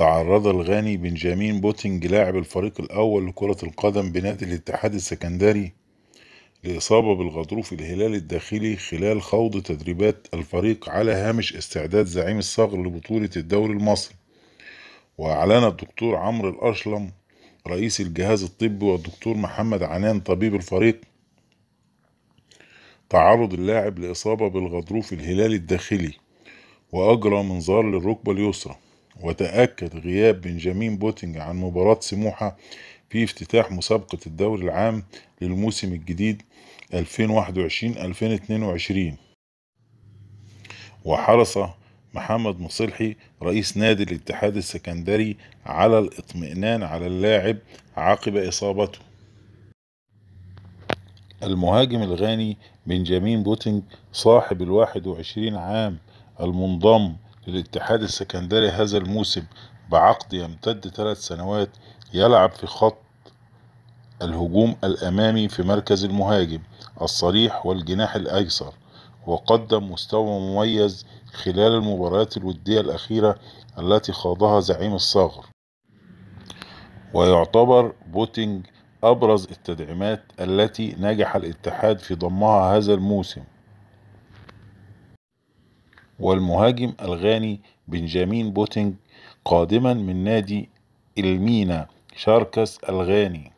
تعرض الغاني بنجامين بوتينج لاعب الفريق الأول لكرة القدم بنادي الاتحاد السكندري لإصابة بالغضروف الهلال الداخلي خلال خوض تدريبات الفريق على هامش استعداد زعيم الصغر لبطولة الدوري المصري وأعلن الدكتور عمرو الأشلم رئيس الجهاز الطبي والدكتور محمد عنان طبيب الفريق تعرض اللاعب لإصابة بالغضروف الهلال الداخلي وأجرى منظار للركبة اليسرى وتأكد غياب بنجامين بوتينج عن مباراة سموحة في افتتاح مسابقة الدوري العام للموسم الجديد 2021-2022 وحرص محمد مصلحي رئيس نادي الاتحاد السكندري على الاطمئنان على اللاعب عقب إصابته المهاجم الغاني بنجامين بوتينج صاحب الواحد وعشرين عام المنضم للاتحاد السكندري هذا الموسم بعقد يمتد ثلاث سنوات يلعب في خط الهجوم الأمامي في مركز المهاجم الصريح والجناح الأيسر وقدم مستوى مميز خلال المباريات الودية الأخيرة التي خاضها زعيم الصغر ويعتبر بوتينج أبرز التدعيمات التي نجح الاتحاد في ضمها هذا الموسم والمهاجم الغاني بنجامين بوتينج قادما من نادي المينا شاركس الغاني